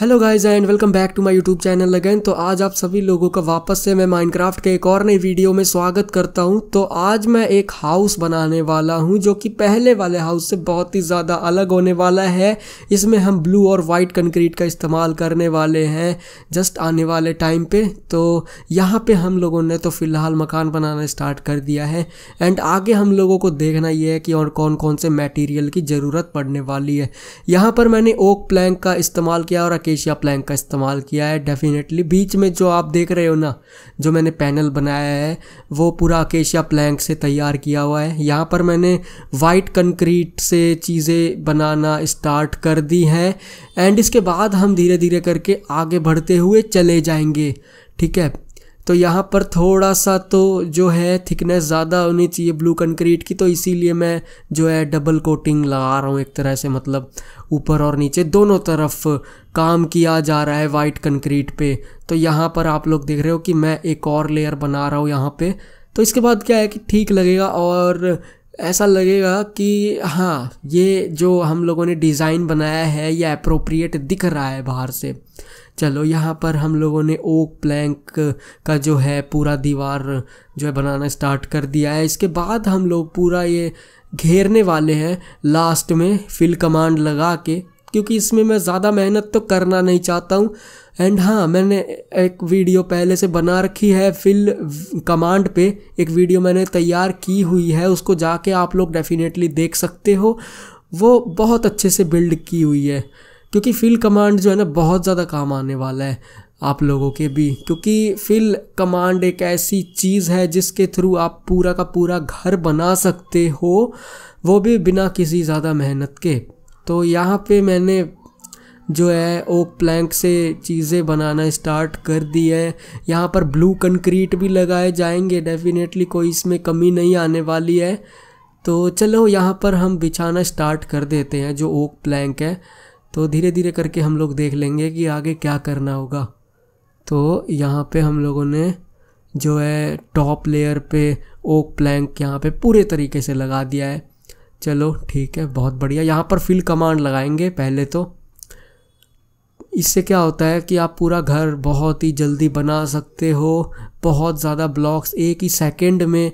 hello guys and welcome back to my YouTube channel again तो आज आप सभी लोगों का वापस से मैं माइनक्राफ्ट के एक और नई वीडियो में स्वागत करता हूं तो आज मैं एक हाउस बनाने वाला हूं जो कि पहले वाले हाउस से बहुत ही ज़्यादा अलग होने वाला है इसमें हम ब्लू और वाइट कंक्रीट का इस्तेमाल करने वाले हैं जस्ट आने वाले टाइम पर तो यहाँ पर हम लोगों ने तो फ़िलहाल मकान बनाना स्टार्ट कर दिया है एंड आगे हम लोगों को देखना ये है कि और कौन कौन से मेटीरियल की ज़रूरत पड़ने वाली है यहाँ पर मैंने ओक प्लैंक का इस्तेमाल किया और केशिया प्लैंक का इस्तेमाल किया है डेफिनेटली बीच में जो आप देख रहे हो ना जो मैंने पैनल बनाया है वो पूरा केशिया प्लैंक से तैयार किया हुआ है यहाँ पर मैंने वाइट कंक्रीट से चीज़ें बनाना स्टार्ट कर दी हैं एंड इसके बाद हम धीरे धीरे करके आगे बढ़ते हुए चले जाएंगे ठीक है तो यहाँ पर थोड़ा सा तो जो है थिकनेस ज़्यादा होनी चाहिए ब्लू कंक्रीट की तो इसीलिए मैं जो है डबल कोटिंग लगा रहा हूँ एक तरह से मतलब ऊपर और नीचे दोनों तरफ काम किया जा रहा है वाइट कंक्रीट पे तो यहाँ पर आप लोग देख रहे हो कि मैं एक और लेयर बना रहा हूँ यहाँ पे तो इसके बाद क्या है कि ठीक लगेगा और ऐसा लगेगा कि हाँ ये जो हम लोगों ने डिज़ाइन बनाया है ये अप्रोप्रिएट दिख रहा है बाहर से चलो यहाँ पर हम लोगों ने ओक प्लैंक का जो है पूरा दीवार जो है बनाना स्टार्ट कर दिया है इसके बाद हम लोग पूरा ये घेरने वाले हैं लास्ट में फिल कमांड लगा के क्योंकि इसमें मैं ज़्यादा मेहनत तो करना नहीं चाहता हूँ एंड हाँ मैंने एक वीडियो पहले से बना रखी है फिल कमांड पे एक वीडियो मैंने तैयार की हुई है उसको जाके आप लोग डेफिनेटली देख सकते हो वो बहुत अच्छे से बिल्ड की हुई है क्योंकि फिल कमांड जो है ना बहुत ज़्यादा काम आने वाला है आप लोगों के भी क्योंकि फिल कमांड एक ऐसी चीज़ है जिसके थ्रू आप पूरा का पूरा घर बना सकते हो वो भी बिना किसी ज़्यादा मेहनत के तो यहाँ पे मैंने जो है ओक प्लैंक से चीज़ें बनाना स्टार्ट कर दी है यहाँ पर ब्लू कंक्रीट भी लगाए जाएंगे डेफिनेटली कोई इसमें कमी नहीं आने वाली है तो चलो यहाँ पर हम बिछाना स्टार्ट कर देते हैं जो ओक प्लैंक है तो धीरे धीरे करके हम लोग देख लेंगे कि आगे क्या करना होगा तो यहाँ पे हम लोगों ने जो है टॉप लेयर पे ओक प्लैंक यहाँ पे पूरे तरीके से लगा दिया है चलो ठीक है बहुत बढ़िया यहाँ पर फिल कमांड लगाएंगे पहले तो इससे क्या होता है कि आप पूरा घर बहुत ही जल्दी बना सकते हो बहुत ज़्यादा ब्लॉक्स एक ही सेकंड में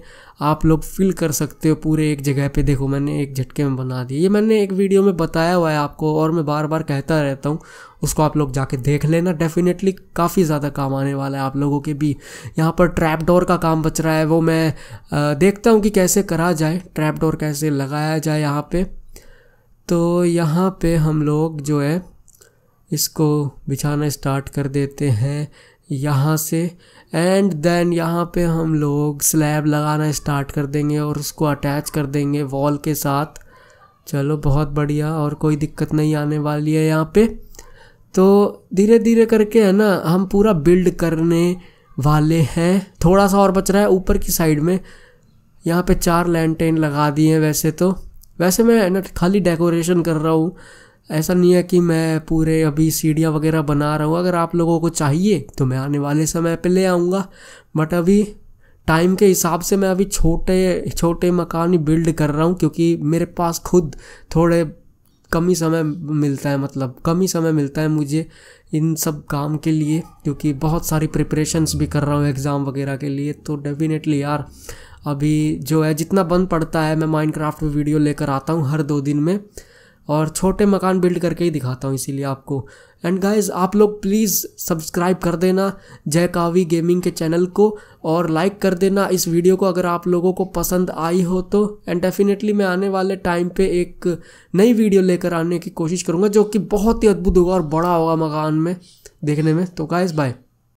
आप लोग फिल कर सकते हो पूरे एक जगह पे देखो मैंने एक झटके में बना दिया ये मैंने एक वीडियो में बताया हुआ है आपको और मैं बार बार कहता रहता हूँ उसको आप लोग जाके देख लेना डेफिनेटली काफ़ी ज़्यादा काम आने वाला है आप लोगों के भी यहाँ पर ट्रैप डोर का काम बच रहा है वो मैं आ, देखता हूँ कि कैसे करा जाए ट्रैप डोर कैसे लगाया जाए यहाँ पर तो यहाँ पर हम लोग जो है इसको बिछाना स्टार्ट कर देते हैं यहाँ से एंड देन यहाँ पे हम लोग स्लैब लगाना स्टार्ट कर देंगे और उसको अटैच कर देंगे वॉल के साथ चलो बहुत बढ़िया और कोई दिक्कत नहीं आने वाली है यहाँ पे तो धीरे धीरे करके है ना हम पूरा बिल्ड करने वाले हैं थोड़ा सा और बच रहा है ऊपर की साइड में यहाँ पे चार लैंटेन लगा दिए हैं वैसे तो वैसे मैं ना खाली डेकोरेशन कर रहा हूँ ऐसा नहीं है कि मैं पूरे अभी सीढ़ियाँ वगैरह बना रहा हूँ अगर आप लोगों को चाहिए तो मैं आने वाले समय पर ले आऊँगा बट अभी टाइम के हिसाब से मैं अभी छोटे छोटे मकान ही बिल्ड कर रहा हूँ क्योंकि मेरे पास खुद थोड़े कम ही समय मिलता है मतलब कम ही समय मिलता है मुझे इन सब काम के लिए क्योंकि बहुत सारी प्रिपरेशंस भी कर रहा हूँ एग्ज़ाम वगैरह के लिए तो डेफिनेटली यार अभी जो है जितना बंद पड़ता है मैं माइनक्राफ्ट में वीडियो लेकर आता हूँ हर दो दिन में और छोटे मकान बिल्ड करके ही दिखाता हूँ इसीलिए आपको एंड गाइज आप लोग प्लीज़ सब्सक्राइब कर देना जय कावी गेमिंग के चैनल को और लाइक कर देना इस वीडियो को अगर आप लोगों को पसंद आई हो तो एंड डेफिनेटली मैं आने वाले टाइम पे एक नई वीडियो लेकर आने की कोशिश करूँगा जो कि बहुत ही अद्भुत होगा और बड़ा होगा मकान में देखने में तो गाइज बाय